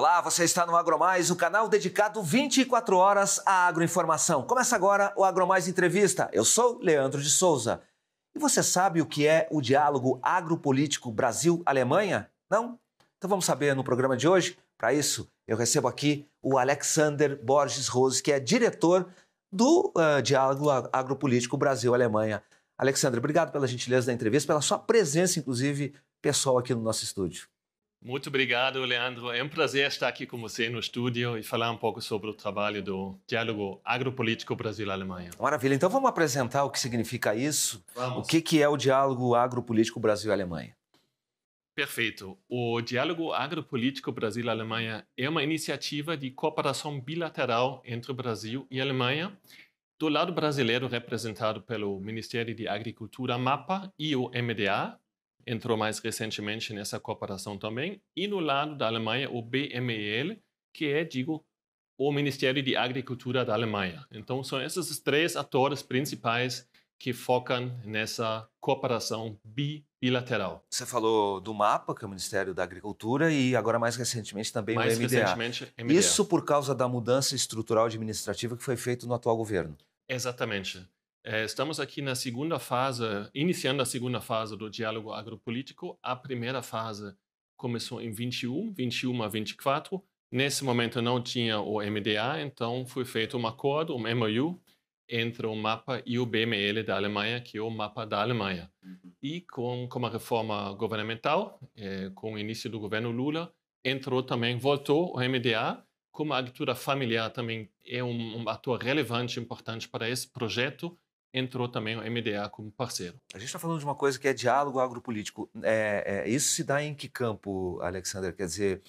Olá, você está no AgroMais, o canal dedicado 24 horas à agroinformação. Começa agora o AgroMais Entrevista. Eu sou Leandro de Souza. E você sabe o que é o diálogo agropolítico Brasil-Alemanha? Não? Então vamos saber no programa de hoje. Para isso, eu recebo aqui o Alexander Borges Rose, que é diretor do uh, Diálogo Agropolítico Brasil-Alemanha. Alexander, obrigado pela gentileza da entrevista, pela sua presença, inclusive, pessoal aqui no nosso estúdio. Muito obrigado, Leandro. É um prazer estar aqui com você no estúdio e falar um pouco sobre o trabalho do Diálogo Agropolítico Brasil-Alemanha. Maravilha. Então vamos apresentar o que significa isso? Vamos. O que, que é o Diálogo Agropolítico Brasil-Alemanha? Perfeito. O Diálogo Agropolítico Brasil-Alemanha é uma iniciativa de cooperação bilateral entre o Brasil e a Alemanha, do lado brasileiro representado pelo Ministério de Agricultura MAPA e o MDA, entrou mais recentemente nessa cooperação também. E no lado da Alemanha, o BML, que é, digo, o Ministério de Agricultura da Alemanha. Então, são esses três atores principais que focam nessa cooperação bilateral. Você falou do MAPA, que é o Ministério da Agricultura, e agora mais recentemente também mais o MDA. Recentemente, MDA. Isso por causa da mudança estrutural administrativa que foi feita no atual governo. Exatamente. É, estamos aqui na segunda fase, iniciando a segunda fase do diálogo agropolítico. A primeira fase começou em 21, 21 a 24. Nesse momento não tinha o MDA, então foi feito um acordo, um MOU, entre o MAPA e o BML da Alemanha, que é o MAPA da Alemanha. Uhum. E com, com a reforma governamental, é, com o início do governo Lula, entrou também, voltou o MDA, como a agricultura familiar também é um, um ator relevante, importante para esse projeto, entrou também o MDA como parceiro. A gente está falando de uma coisa que é diálogo agropolítico. É, é, isso se dá em que campo, Alexander? Quer dizer,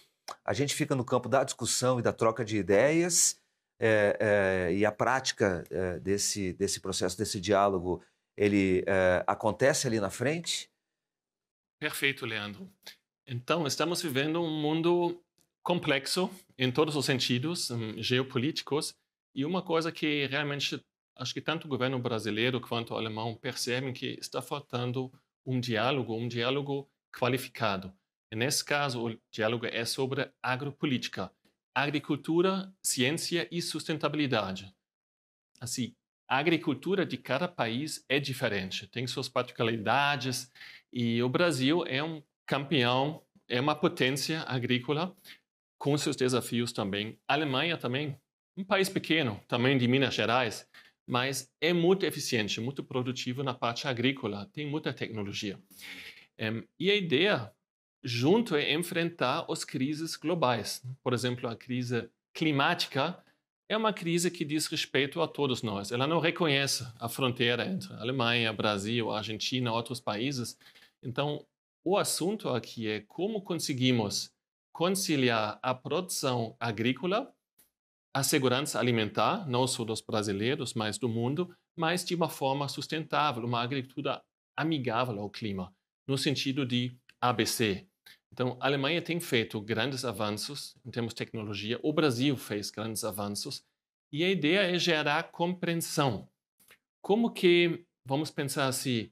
a gente fica no campo da discussão e da troca de ideias é, é e a prática é, desse, desse processo, desse diálogo, ele é, acontece ali na frente? Perfeito, Leandro. Então, estamos vivendo um mundo complexo em todos os sentidos, hum, geopolíticos, e uma coisa que realmente acho que tanto o governo brasileiro quanto o alemão percebem que está faltando um diálogo, um diálogo qualificado. E nesse caso, o diálogo é sobre agropolítica, agricultura, ciência e sustentabilidade. Assim, a agricultura de cada país é diferente, tem suas particularidades e o Brasil é um campeão, é uma potência agrícola com seus desafios também. A Alemanha também, um país pequeno, também de Minas Gerais, mas é muito eficiente, muito produtivo na parte agrícola, tem muita tecnologia. e a ideia junto é enfrentar as crises globais. Por exemplo, a crise climática é uma crise que diz respeito a todos nós. Ela não reconhece a fronteira entre Alemanha, Brasil, Argentina, outros países. Então, o assunto aqui é como conseguimos conciliar a produção agrícola a segurança alimentar, não só dos brasileiros, mas do mundo, mas de uma forma sustentável, uma agricultura amigável ao clima, no sentido de ABC. Então, a Alemanha tem feito grandes avanços em termos de tecnologia, o Brasil fez grandes avanços, e a ideia é gerar compreensão. Como que, vamos pensar assim,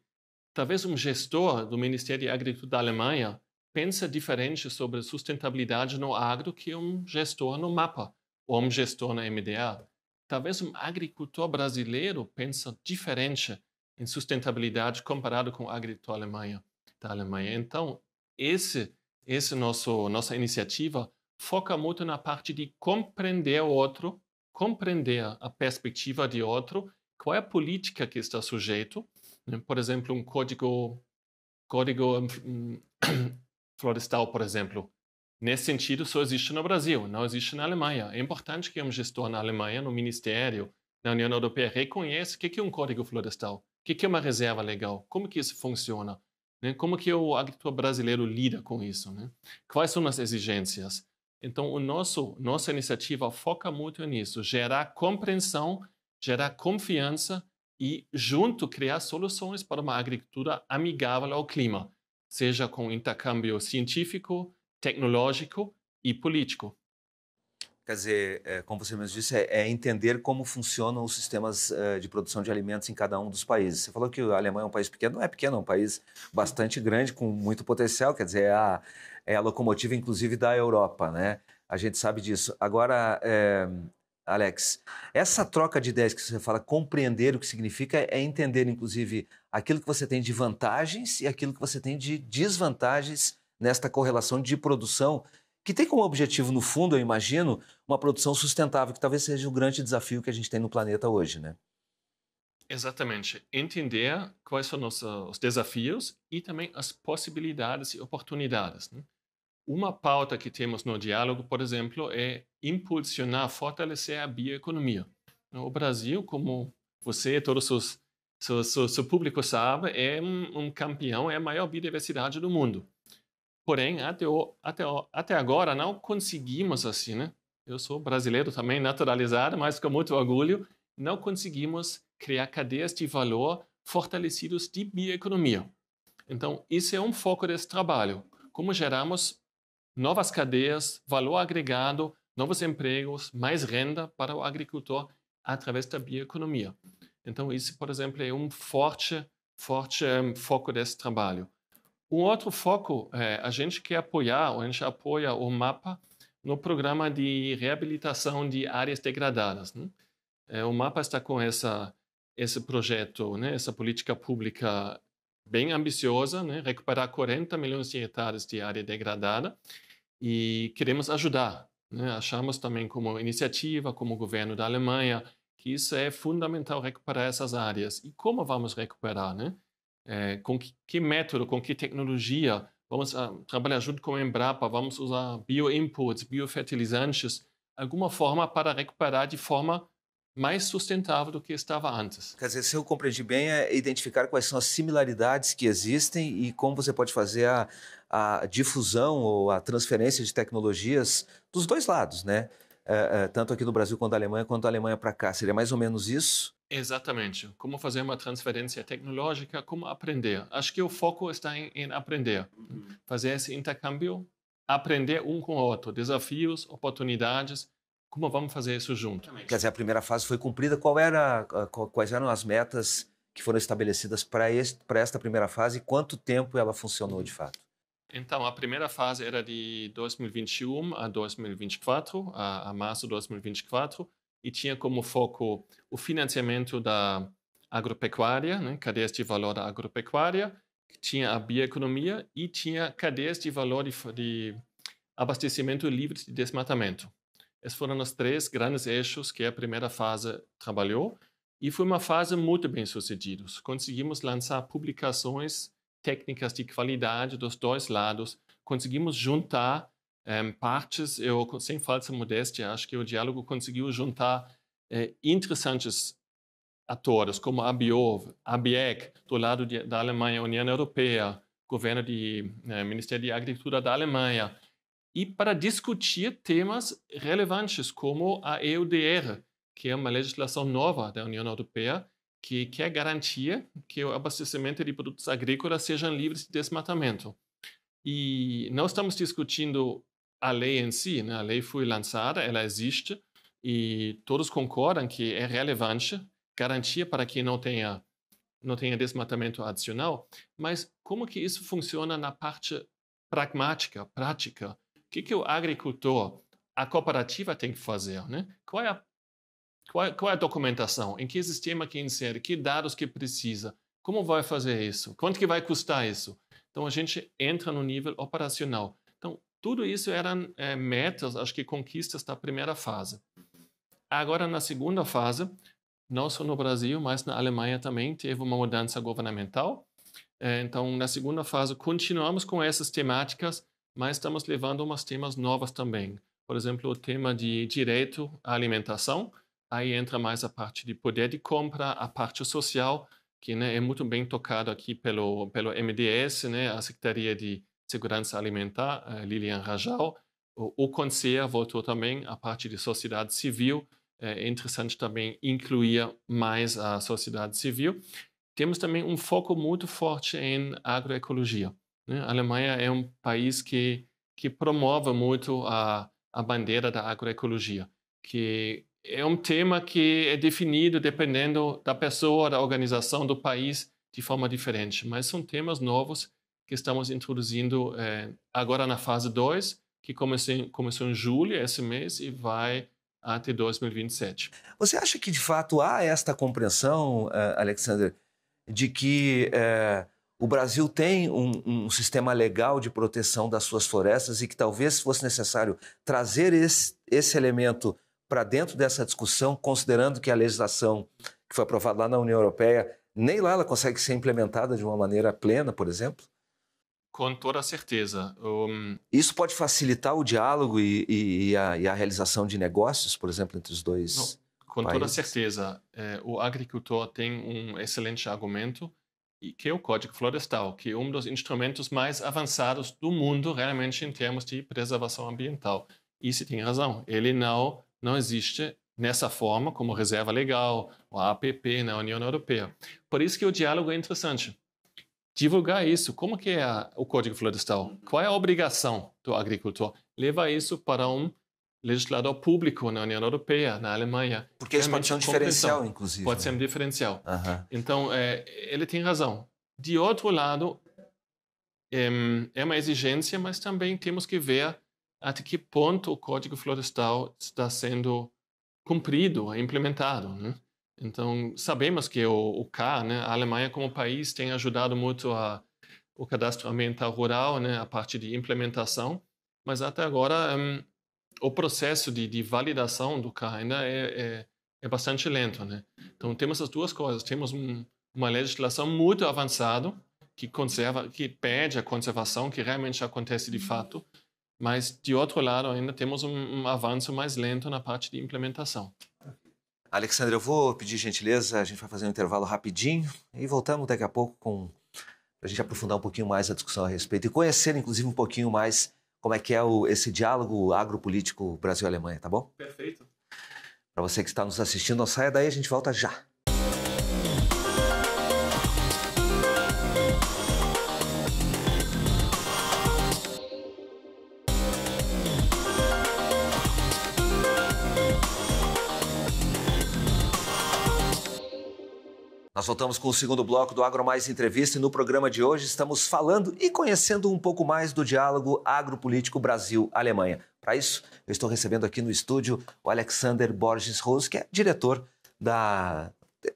talvez um gestor do Ministério da Agricultura da Alemanha pensa diferente sobre sustentabilidade no agro que um gestor no mapa homem gestor na MDA, talvez um agricultor brasileiro pensa diferente em sustentabilidade comparado com o agricultor Alemanha, da Alemanha. Então, esse, esse nosso nossa iniciativa foca muito na parte de compreender o outro, compreender a perspectiva de outro, qual é a política que está sujeito, né? por exemplo, um código código hum, florestal, por exemplo, Nesse sentido, só existe no Brasil, não existe na Alemanha. É importante que um gestor na Alemanha, no Ministério, na União Europeia, reconheça o que é um código florestal, o que é uma reserva legal, como que isso funciona, né? como que o agricultor brasileiro lida com isso, né? quais são as exigências. Então, o nosso, nossa iniciativa foca muito nisso, gerar compreensão, gerar confiança e, junto, criar soluções para uma agricultura amigável ao clima, seja com intercâmbio científico, tecnológico e político. Quer dizer, é, como você mesmo disse, é, é, entender como funcionam os sistemas é, de produção de alimentos em cada um dos países. Você falou que a Alemanha é um país pequeno, não é pequeno, é um país bastante grande, com muito potencial, quer dizer, é a, é a locomotiva, inclusive, da Europa, né? A gente sabe disso. Agora, eh, Alex, essa troca de ideias que você fala, compreender o que significa, é entender, inclusive, aquilo que você tem de vantagens e aquilo que você tem de desvantagens nesta correlação de produção, que tem como objetivo, no fundo, eu imagino, uma produção sustentável, que talvez seja o grande desafio que a gente tem no planeta hoje, né? Exatamente. Entender quais são os desafios e também as possibilidades e oportunidades. Né? Uma pauta que temos no diálogo, por exemplo, é impulsionar, fortalecer a bioeconomia. Então, o Brasil, como você e todo o seu, público sabe, é um campeão, é a maior biodiversidade do mundo. Porém, até, o, até, o, até agora não conseguimos assim, né? Eu sou brasileiro também, naturalizado, mas com muito orgulho, não conseguimos criar cadeias de valor fortalecidos de bioeconomia. Então, isso é um foco desse trabalho. Como geramos novas cadeias, valor agregado, novos empregos, mais renda para o agricultor através da bioeconomia. Então, isso, por exemplo, é um forte, forte um, eh, foco desse trabalho. Um outro foco, é, a gente quer apoiar, a gente apoia o MAPA no programa de reabilitação de áreas degradadas. Né? É, o MAPA está com essa, esse projeto, né, essa política pública bem ambiciosa, né, recuperar 40 milhões de hectares de área degradada e queremos ajudar. Né? Achamos também como iniciativa, como governo da Alemanha, que isso é fundamental recuperar essas áreas. E como vamos recuperar? Né? é, com que, que, método, com que tecnologia, vamos ah, trabalhar junto com a Embrapa, vamos usar bioinputs, biofertilizantes, alguma forma para recuperar de forma mais sustentável do que estava antes. Quer dizer, se eu compreendi bem, é identificar quais são as similaridades que existem e como você pode fazer a, a difusão ou a transferência de tecnologias dos dois lados, né? É, é, tanto aqui no Brasil quanto na Alemanha, quanto da Alemanha para cá. Seria mais ou menos isso? Exatamente. Como fazer uma transferência tecnológica, como aprender. Acho que o foco está em, em aprender. Uhum. Fazer esse intercâmbio, aprender um com o outro, desafios, oportunidades, como vamos fazer isso junto. Quer dizer, a primeira fase foi cumprida. Qual era, ah, quais eram as metas que foram estabelecidas para esta primeira fase e quanto tempo ela funcionou de uhum. fato? Então, a primeira fase era de 2021 a 2024, a, a março de 2024 e tinha como foco o financiamento da agropecuária, né, cadeias de valor da agropecuária, tinha a bioeconomia e tinha cadeias de valor de, de abastecimento livre de desmatamento. Esses foram os três grandes eixos que a primeira fase trabalhou e foi uma fase muito bem sucedida. Conseguimos lançar publicações técnicas de qualidade dos dois lados, conseguimos juntar eh, partes. Eu, sem falsa modéstia, acho que o diálogo conseguiu juntar eh, interessantes atores como a Biov, a do lado de, da Alemanha, União Europeia, governo de eh, Ministério de Agricultura da Alemanha, e para discutir temas relevantes como a EUDR, que é uma legislação nova da União Europeia que quer garantir que o abastecimento de produtos agrícolas sejam livres de desmatamento. E não estamos discutindo a lei em si, né? a lei foi lançada, ela existe e todos concordam que é relevante garantia para que não tenha não tenha desmatamento adicional, mas como que isso funciona na parte pragmática, prática? O que que o agricultor, a cooperativa tem que fazer, né? Qual é a qual, é, qual é a documentação? Em que sistema que insere? Que dados que precisa? Como vai fazer isso? Quanto que vai custar isso? Então a gente entra no nível operacional. Então tudo isso eram é, metas, acho que conquistas da primeira fase. Agora, na segunda fase, não só no Brasil, mas na Alemanha também teve uma mudança governamental. É, então, na segunda fase, continuamos com essas temáticas, mas estamos levando umas temas novas também. Por exemplo, o tema de direito à alimentação. Aí entra mais a parte de poder de compra, a parte social, que né, é muito bem tocado aqui pelo, pelo MDS, né, a Secretaria de Segurança Alimentar, eh, Lilian Rajal. O, o Conselho voltou também à parte de sociedade civil. É interessante também incluir mais a sociedade civil. Temos também um foco muito forte em agroecologia. Né? A Alemanha é um país que, que promove muito a, a bandeira da agroecologia, que é um tema que é definido dependendo da pessoa, da organização, do país, de forma diferente, mas são temas novos que estamos introduzindo é, agora na fase 2, que comecei, começou em julho esse mês e vai até 2027. Você acha que de fato há esta compreensão, é, Alexander, de que é, o Brasil tem um, um, sistema legal de proteção das suas florestas e que talvez fosse necessário trazer esse, esse elemento para dentro dessa discussão, considerando que a legislação que foi aprovada lá na União Europeia, nem lá ela consegue ser implementada de uma maneira plena, por exemplo? Com toda certeza. Um... Isso pode facilitar o diálogo e, e, e, a, e, a, realização de negócios, por exemplo, entre os dois? Não, com países. toda certeza. É, o agricultor tem um excelente argumento, que é o Código Florestal, que é um dos instrumentos mais avançados do mundo, realmente, em termos de preservação ambiental. E se tem razão, ele não, não existe nessa forma como reserva legal, o APP na União Europeia. Por isso que o diálogo é interessante divulgar isso. Como que é a, o Código Florestal? Uhum. Qual é a obrigação do agricultor? Levar isso para um legislador público na União Europeia, na Alemanha. Porque isso pode ser um diferencial, inclusive. Pode né? ser um diferencial. Então, é, ele tem razão. De outro lado, é, é uma exigência, mas também temos que ver até que ponto o Código Florestal está sendo cumprido, implementado. Né? Então, sabemos que o, o K, né, a Alemanha como país tem ajudado muito a, o cadastro ambiental rural, né, a parte de implementação, mas até agora um, o processo de, de, validação do K ainda é, é, é, bastante lento. Né? Então, temos as duas coisas. Temos um, uma legislação muito avançada que conserva, que pede a conservação, que realmente acontece de fato, mas, de outro lado, ainda temos um, um avanço mais lento na parte de implementação. Alexandre, eu vou pedir gentileza, a gente vai fazer um intervalo rapidinho e voltamos daqui a pouco com a gente aprofundar um pouquinho mais a discussão a respeito e conhecer, inclusive, um pouquinho mais como é que é o, esse diálogo agropolítico Brasil-Alemanha, tá bom? Perfeito. Para você que está nos assistindo, não saia daí, a gente volta já. voltamos com o segundo bloco do Agro Mais Entrevista e no programa de hoje estamos falando e conhecendo um pouco mais do diálogo agropolítico Brasil-Alemanha. Para isso, eu estou recebendo aqui no estúdio o Alexander Borges Rose, que é diretor da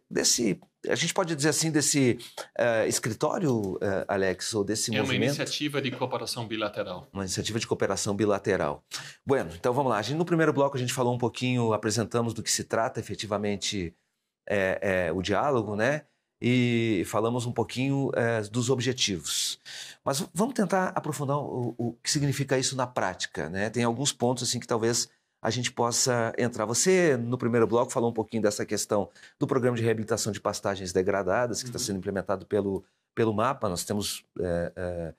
desse a gente pode dizer assim, desse uh, escritório, uh, Alex, ou desse é movimento? É uma iniciativa de cooperação bilateral. Uma iniciativa de cooperação bilateral. Bueno, então vamos lá. A gente, no primeiro bloco a gente falou um pouquinho, apresentamos do que se trata efetivamente é, é, o diálogo, né? E falamos um pouquinho é, dos objetivos. Mas vamos tentar aprofundar o, o, que significa isso na prática, né? Tem alguns pontos assim que talvez a gente possa entrar. Você, no primeiro bloco, falou um pouquinho dessa questão do programa de reabilitação de pastagens degradadas que uhum. está sendo implementado pelo, pelo MAPA. Nós temos é, é,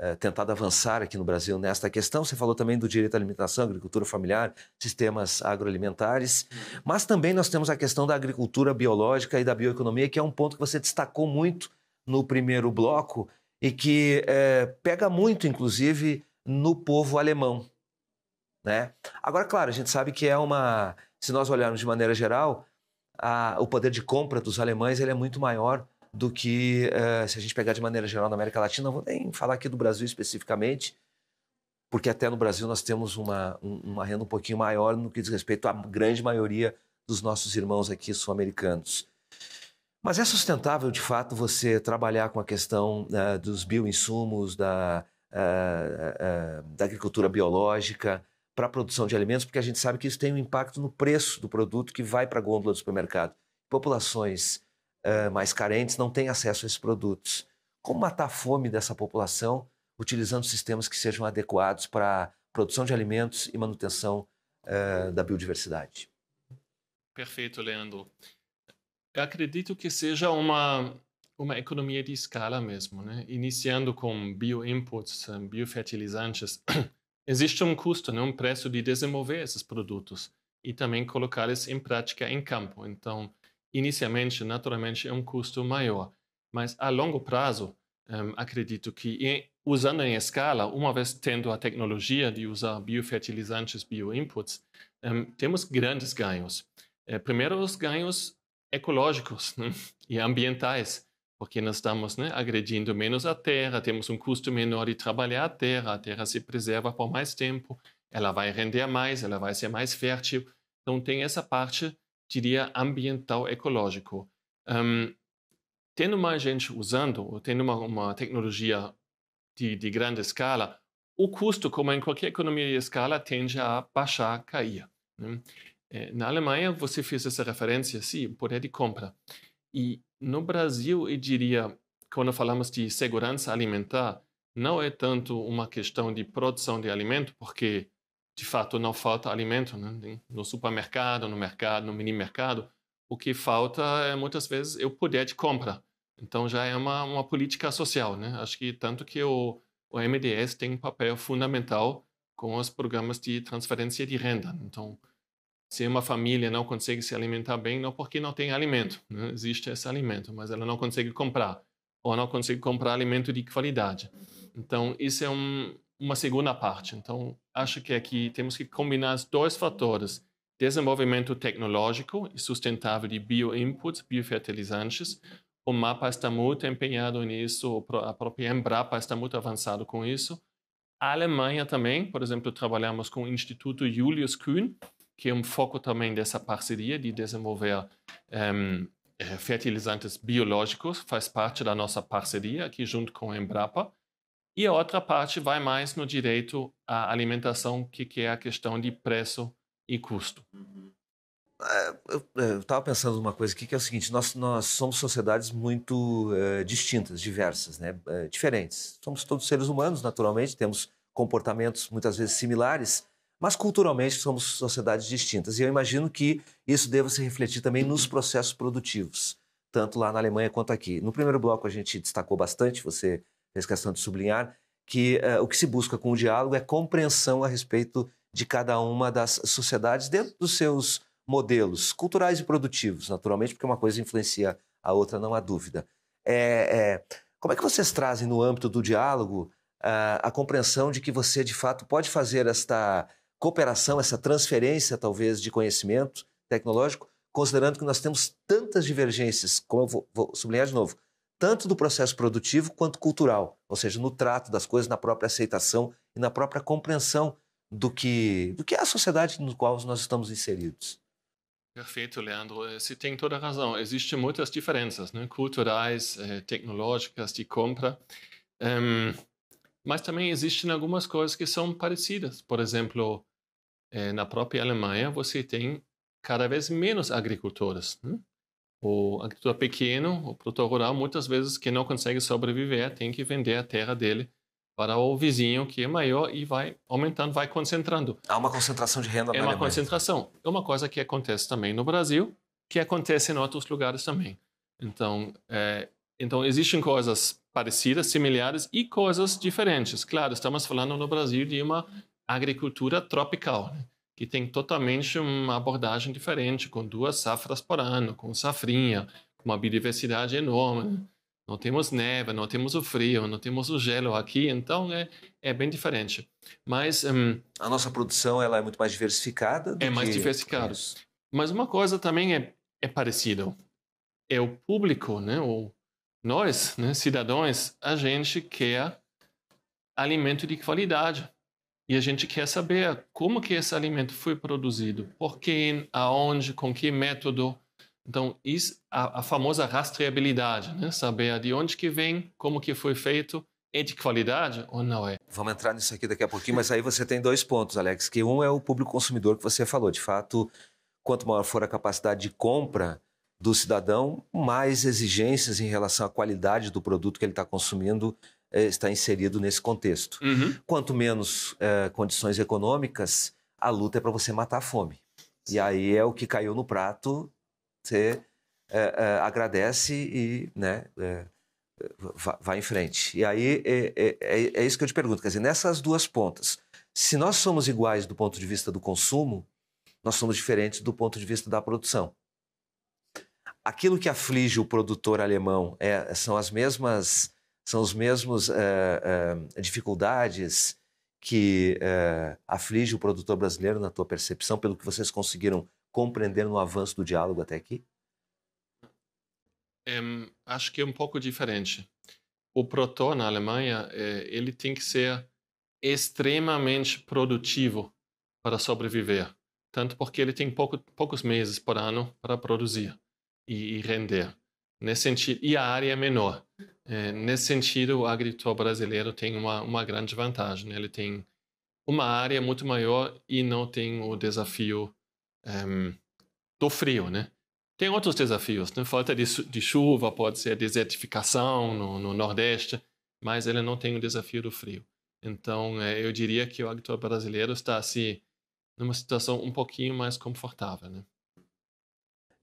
eh, tentado avançar aqui no Brasil nesta questão. Você falou também do direito à alimentação, agricultura familiar, sistemas agroalimentares, uhum. mas também nós temos a questão da agricultura biológica e da bioeconomia, que é um ponto que você destacou muito no primeiro bloco e que é, pega muito, inclusive, no povo alemão. Né? Agora, claro, a gente sabe que é uma. Se nós olharmos de maneira geral, a, o poder de compra dos alemães ele é muito maior do que uh, se a gente pegar de maneira geral na América Latina. Não vou nem falar aqui do Brasil especificamente, porque até no Brasil nós temos uma, uma renda um pouquinho maior no que diz respeito à grande maioria dos nossos irmãos aqui sul-americanos. Mas é sustentável, de fato, você trabalhar com a questão uh, dos bioinsumos, da, uh, uh, da agricultura biológica, para a produção de alimentos, porque a gente sabe que isso tem um impacto no preço do produto que vai para a gôndola do supermercado. Populações uh, mais carentes não têm acesso a esses produtos. Como matar a fome dessa população utilizando sistemas que sejam adequados para produção de alimentos e manutenção uh, da biodiversidade? Perfeito, Leandro. Eu acredito que seja uma uma economia de escala mesmo, né? Iniciando com bioinputs, eh, biofertilizantes, existe um custo, né? um preço de desenvolver esses produtos e também colocá-los em prática em campo. Então, inicialmente, naturalmente, é um custo maior, mas a longo prazo, um, acredito que usando em escala, uma vez tendo a tecnologia de usar biofertilizantes, bioinputs, um, temos grandes ganhos. É, primeiro, os ganhos ecológicos né? e ambientais, porque nós estamos né, agredindo menos a terra, temos um custo menor de trabalhar a terra, a terra se preserva por mais tempo, ela vai render mais, ela vai ser mais fértil. Então, tem essa parte diria, ambiental ecológico. Um, tendo mais gente usando, ou tendo uma, uma tecnologia de, de, grande escala, o custo, como é em qualquer economia de escala, tende a baixar, cair. Né? Eh, na Alemanha, você fez essa referência, sim, poder de compra. E no Brasil, eu diria, quando falamos de segurança alimentar, não é tanto uma questão de produção de alimento, porque de fato não falta alimento né? no supermercado, no mercado, no mini mercado. O que falta é muitas vezes o poder de compra. Então já é uma, uma política social, né? Acho que tanto que o, o MDS tem um papel fundamental com os programas de transferência de renda. Então, se uma família não consegue se alimentar bem, não porque não tem alimento, né? existe esse alimento, mas ela não consegue comprar ou não consegue comprar alimento de qualidade. Então, isso é um, uma segunda parte. Então, acho que aqui temos que combinar os dois fatores: desenvolvimento tecnológico e sustentável de bioinputs, biofertilizantes. O MAPA está muito empenhado nisso, a própria Embrapa está muito avançado com isso. A Alemanha também, por exemplo, trabalhamos com o Instituto Julius Kühn, que é um foco também dessa parceria de desenvolver um, ehm, eh, fertilizantes biológicos, faz parte da nossa parceria aqui junto com a Embrapa. E a outra parte vai mais no direito à alimentação, que, que é a questão de preço e custo. É, eu é, estava pensando numa coisa aqui que é o seguinte: nós, nós somos sociedades muito uh, distintas, diversas, né? Uh, diferentes. Somos todos seres humanos, naturalmente, temos comportamentos muitas vezes similares, mas culturalmente somos sociedades distintas. E eu imagino que isso deva se refletir também nos processos produtivos, tanto lá na Alemanha quanto aqui. No primeiro bloco a gente destacou bastante, você fez questão de sublinhar, que uh, o que se busca com o diálogo é compreensão a respeito de cada uma das sociedades dentro dos seus modelos culturais e produtivos, naturalmente, porque uma coisa influencia a outra, não há dúvida. É, é, como é que vocês trazem no âmbito do diálogo a, ah, a compreensão de que você, de fato, pode fazer esta cooperação, essa transferência, talvez, de conhecimento tecnológico, considerando que nós temos tantas divergências, como eu vou, vou sublinhar de novo, tanto do processo produtivo quanto cultural, ou seja, no trato das coisas, na própria aceitação e na própria compreensão do que, do que é a sociedade no qual nós estamos inseridos. Perfeito, Leandro. Eh, você tem toda a razão. Existem muitas diferenças né? culturais, eh, tecnológicas, de compra. Um, ehm, mas também existem algumas coisas que são parecidas. Por exemplo, eh, na própria Alemanha, você tem cada vez menos agricultores. Né? o agricultor pequeno, o produtor rural, muitas vezes que não consegue sobreviver, tem que vender a terra dele para o vizinho que é maior e vai aumentando, vai concentrando. Há uma concentração de renda. É uma concentração. É uma coisa que acontece também no Brasil, que acontece em outros lugares também. Então, é, então existem coisas parecidas, similares e coisas diferentes. Claro, estamos falando no Brasil de uma agricultura tropical. Né? que tem totalmente uma abordagem diferente, com duas safras por ano, com safrinha, com uma biodiversidade enorme. Não temos neve, não temos o frio, não temos o gelo aqui, então é, é bem diferente. Mas um, a nossa produção ela é muito mais diversificada. é mais diversificada. Mas uma coisa também é, é parecida, É o público, né? Ou nós, né, cidadãos, a gente quer alimento de qualidade. E a gente quer saber como que esse alimento foi produzido, por quem, aonde, com que método. Então, isso, a, a famosa rastreabilidade, né? saber de onde que vem, como que foi feito, é de qualidade ou não é? Vamos entrar nisso aqui daqui a pouquinho, mas aí você tem dois pontos, Alex, que um é o público consumidor que você falou. De fato, quanto maior for a capacidade de compra do cidadão, mais exigências em relação à qualidade do produto que ele está consumindo eh, está inserido nesse contexto. Uhum. Quanto menos é, condições econômicas, a luta é para você matar a fome. E aí é o que caiu no prato, você é, é, agradece e né, vai, em frente. E aí é, é, é, é, isso que eu te pergunto, quer dizer, nessas duas pontas, se nós somos iguais do ponto de vista do consumo, nós somos diferentes do ponto de vista da produção. Aquilo que aflige o produtor alemão são as mesmas são os mesmos eh, eh, dificuldades que eh, aflige o produtor brasileiro na tua percepção, pelo que vocês conseguiram compreender no avanço do diálogo até aqui? É, acho que é um pouco diferente. O produtor na Alemanha ele tem que ser extremamente produtivo para sobreviver, tanto porque ele tem pouco, poucos meses por ano para produzir e, e render. Nesse sentido, e a área é menor. É, nesse sentido, o agricultor brasileiro tem uma, uma grande vantagem. Né? Ele tem uma área muito maior e não tem o desafio um, ehm, do frio, né? Tem outros desafios, né? Falta de, de chuva, pode ser desertificação no, no, Nordeste, mas ele não tem o desafio do frio. Então, é, eu diria que o agricultor brasileiro está assim, numa situação um pouquinho mais confortável, né?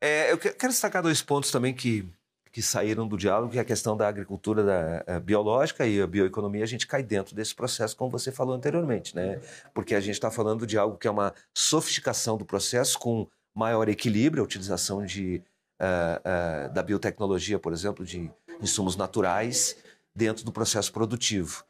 É, eu quero destacar dois pontos também que que saíram do diálogo, que é a questão da agricultura da, a eh, biológica e a bioeconomia, a gente cai dentro desse processo, como você falou anteriormente, né? Porque a gente está falando de algo que é uma sofisticação do processo com maior equilíbrio, a utilização de, uh, uh, da biotecnologia, por exemplo, de insumos naturais dentro do processo produtivo.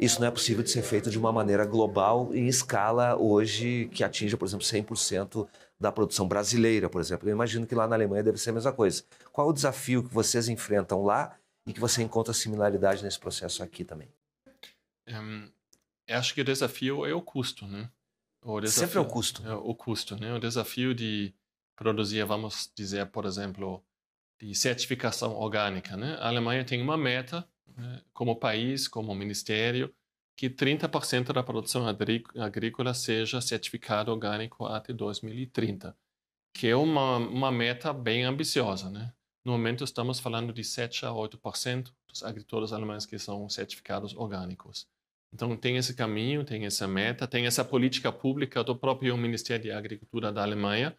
Isso não é possível de ser feito de uma maneira global e em escala hoje que atinja, por exemplo, 100% da produção brasileira, por exemplo. Eu imagino que lá na Alemanha deve ser a mesma coisa. Qual o desafio que vocês enfrentam lá e que você encontra similaridade nesse processo aqui também? Um, ehm, acho que o desafio é o custo, né? O desafio, Sempre é o custo. É o custo, né? O desafio de produzir, vamos dizer, por exemplo, de certificação orgânica, né? A Alemanha tem uma meta, né? como país, como ministério, que 30% da produção agrícola seja certificado orgânico até 2030, que é uma, uma meta bem ambiciosa. Né? No momento, estamos falando de 7 a 8% dos agricultores alemães que são certificados orgânicos. Então, tem esse caminho, tem essa meta, tem essa política pública do próprio Ministério de Agricultura da Alemanha.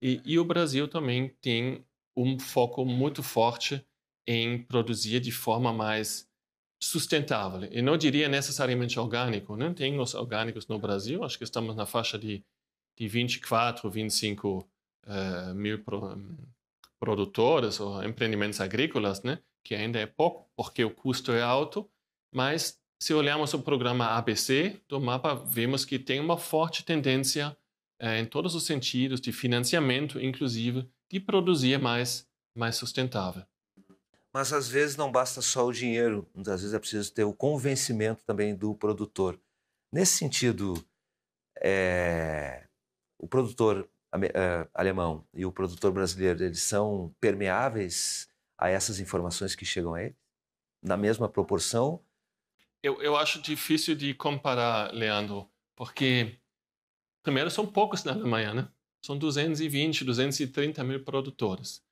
E, e o Brasil também tem um foco muito forte em produzir de forma mais sustentável. E não diria necessariamente orgânico, né? Tem os orgânicos no Brasil, acho que estamos na faixa de, de 24, 25 uh, mil pro, um, produtores ou empreendimentos agrícolas, né? Que ainda é pouco, porque o custo é alto, mas se olharmos o programa ABC do mapa, vemos que tem uma forte tendência uh, em todos os sentidos de financiamento, inclusive, de produzir mais, mais sustentável. Mas às vezes não basta só o dinheiro, muitas vezes é preciso ter o convencimento também do produtor. Nesse sentido, é, o produtor é, alemão e o produtor brasileiro, eles são permeáveis a essas informações que chegam a eles? Na mesma proporção? Eu, eu acho difícil de comparar, Leandro, porque, primeiro, são poucos na Alemanha, né? São 220, 230 mil produtores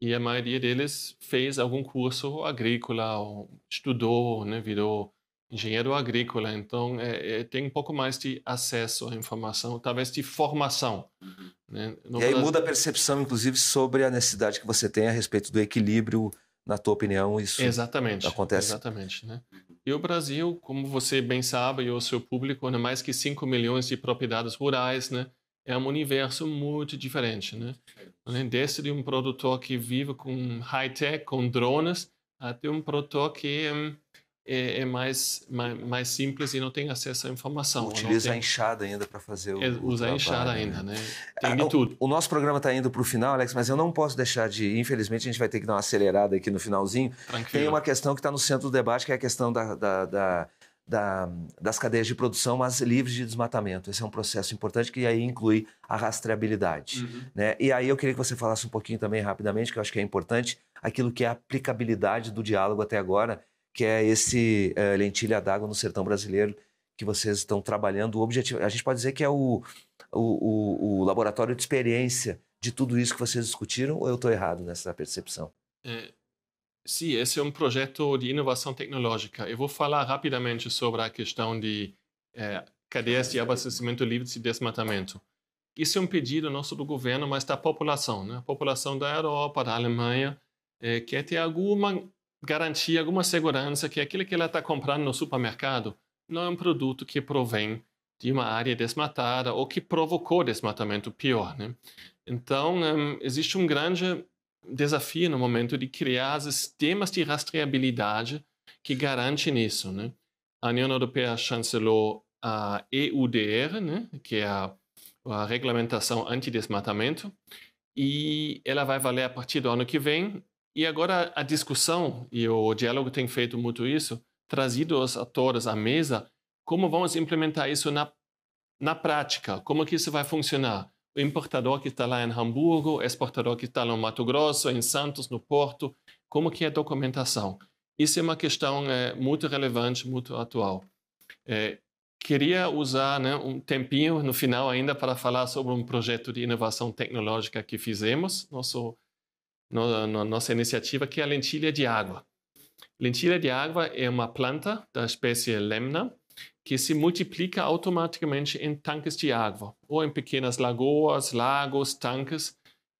e a maioria deles fez algum curso agrícola, ou estudou, né, virou engenheiro agrícola. Então, é, é, tem um pouco mais de acesso à informação, talvez de formação. Uhum. Né? E aí muda a percepção, inclusive, sobre a necessidade que você tem a respeito do equilíbrio, na tua opinião, isso exatamente, acontece? Exatamente. Né? Uhum. E o Brasil, como você bem sabe, e o seu público, né, mais que 5 milhões de propriedades rurais, né? é um universo muito diferente, né? Desde um produtor que vive com high-tech, com drones, até ah, um produtor que hum, é, é mais, mais, mais, simples e não tem acesso à informação. Utiliza tem... a enxada ainda para fazer o. É, usa a enxada né? ainda, né? É, tem de tudo. O, o nosso programa está indo para o final, Alex, mas eu não posso deixar de. Infelizmente, a gente vai ter que dar uma acelerada aqui no finalzinho. Tranquilo. Tem uma questão que está no centro do debate, que é a questão da, da, da da, das cadeias de produção, mas livres de desmatamento. Esse é um processo importante que aí inclui a rastreabilidade. Uhum. Né? E aí eu queria que você falasse um pouquinho também rapidamente, que eu acho que é importante, aquilo que é a aplicabilidade do diálogo até agora, que é esse é, lentilha d'água no sertão brasileiro que vocês estão trabalhando. O objetivo, a gente pode dizer que é o, o, o, o laboratório de experiência de tudo isso que vocês discutiram, ou eu estou errado nessa percepção? É, Sim, esse é um projeto de inovação tecnológica. Eu vou falar rapidamente sobre a questão de é, cadeias de abastecimento livres de desmatamento. Isso é um pedido nosso do governo, mas da população, né? A população da Europa, da Alemanha, é, quer ter alguma garantia, alguma segurança que aquilo que ela está comprando no supermercado não é um produto que provém de uma área desmatada ou que provocou desmatamento pior, né? Então, um, existe um grande desafio no momento de criar sistemas de rastreabilidade que garantem isso. Né? A União Europeia chancelou a EUDR, né? que é a, a Regulamentação Antidesmatamento, e ela vai valer a partir do ano que vem. E agora a discussão e o diálogo tem feito muito isso, trazido os atores à mesa, como vamos implementar isso na, na prática, como que isso vai funcionar o importador que está lá em Hamburgo, o exportador que está no Mato Grosso, em Santos, no Porto, como que é a documentação. Isso é uma questão é, muito relevante, muito atual. É, queria usar né, um tempinho no final ainda para falar sobre um projeto de inovação tecnológica que fizemos, nosso, no, no, nossa iniciativa, que é a lentilha de água. Lentilha de água é uma planta da espécie Lemna, que se multiplica automaticamente em tanques de água, ou em pequenas lagoas, lagos, tanques.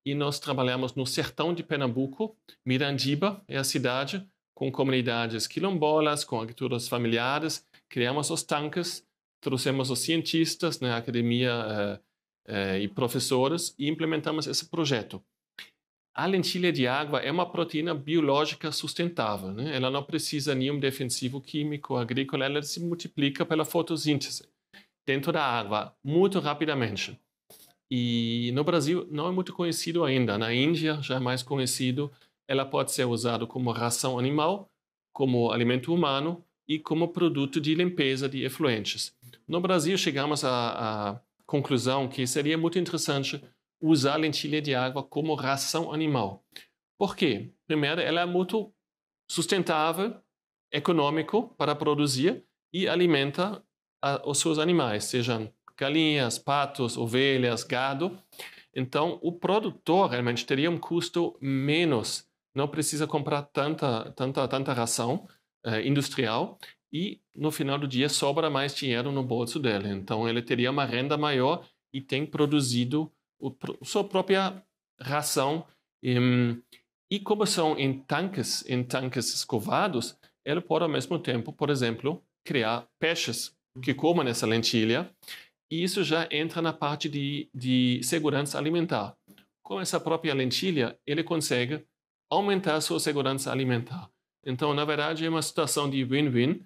E nós trabalhamos no sertão de Pernambuco, Mirandiba é a cidade, com comunidades quilombolas, com agriculturas familiares. Criamos os tanques, trouxemos os cientistas, né, academia eh, eh, e professores e implementamos esse projeto. A lentilha de água é uma proteína biológica sustentável. Né? Ela não precisa de nenhum defensivo químico agrícola, ela se multiplica pela fotossíntese dentro da água muito rapidamente. E no Brasil não é muito conhecido ainda. Na Índia já é mais conhecido. Ela pode ser usada como ração animal, como alimento humano e como produto de limpeza de efluentes. No Brasil chegamos à, à conclusão que seria muito interessante usar lentilha de água como ração animal. Por quê? Primeiro, ela é muito sustentável, econômico para produzir e alimenta a, ah, os seus animais, sejam galinhas, patos, ovelhas, gado. Então, o produtor realmente teria um custo menos, não precisa comprar tanta, tanta, tanta ração eh, industrial e no final do dia sobra mais dinheiro no bolso dele. Então, ele teria uma renda maior e tem produzido o, a sua própria ração. Um, e como são em tanques, em tanques escovados, ele pode ao mesmo tempo, por exemplo, criar peixes que comam essa lentilha. E isso já entra na parte de, de segurança alimentar. Com essa própria lentilha, ele consegue aumentar a sua segurança alimentar. Então, na verdade, é uma situação de win-win.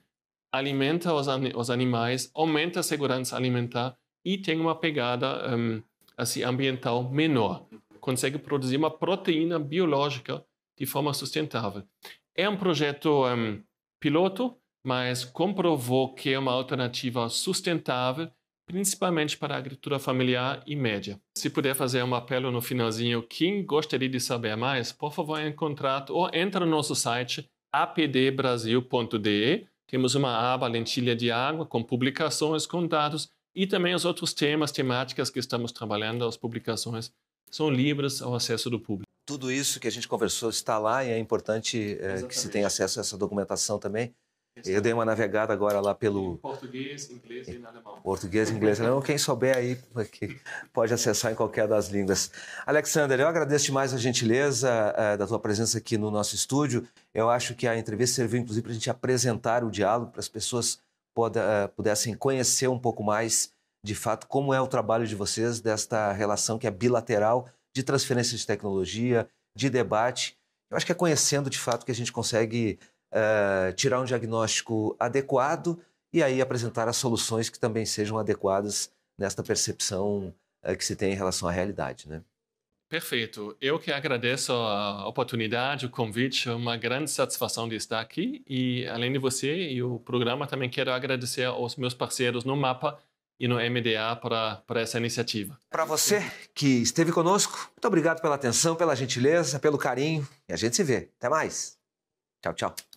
Alimenta os, os, animais, aumenta a segurança alimentar e tem uma pegada um, assim, ambiental menor. Consegue produzir uma proteína biológica de forma sustentável. É um projeto um, piloto, mas comprovou que é uma alternativa sustentável, principalmente para a agricultura familiar e média. Se puder fazer um apelo no finalzinho, quem gostaria de saber mais, por favor, encontre em ou entre no nosso site apdbrasil.de. Temos uma aba lentilha de água com publicações, com dados e também os outros temas, temáticas que estamos trabalhando, as publicações são livres ao acesso do público. Tudo isso que a gente conversou está lá e é importante é, que se tenha acesso a essa documentação também. Exatamente. Eu dei uma navegada agora lá pelo. Em português, inglês e alemão. Português, inglês e né? alemão. Quem souber aí pode acessar em qualquer das línguas. Alexander, eu agradeço demais a gentileza uh, da tua presença aqui no nosso estúdio. Eu acho que a entrevista serviu, inclusive, para a gente apresentar o diálogo, para as pessoas ah, pudessem conhecer um pouco mais, de fato, como é o trabalho de vocês, desta relação que é bilateral de transferência de tecnologia, de debate. Eu acho que é conhecendo, de fato, que a gente consegue ah, tirar um diagnóstico adequado e aí apresentar as soluções que também sejam adequadas nesta percepção ah, que se tem em relação à realidade, né? Perfeito. Eu que agradeço a oportunidade, o convite, é uma grande satisfação de estar aqui. E além de você e o programa, também quero agradecer aos meus parceiros no Mapa e no MDA para, para essa iniciativa. Para você que esteve conosco, muito obrigado pela atenção, pela gentileza, pelo carinho. E a gente se vê. Até mais. Tchau, tchau.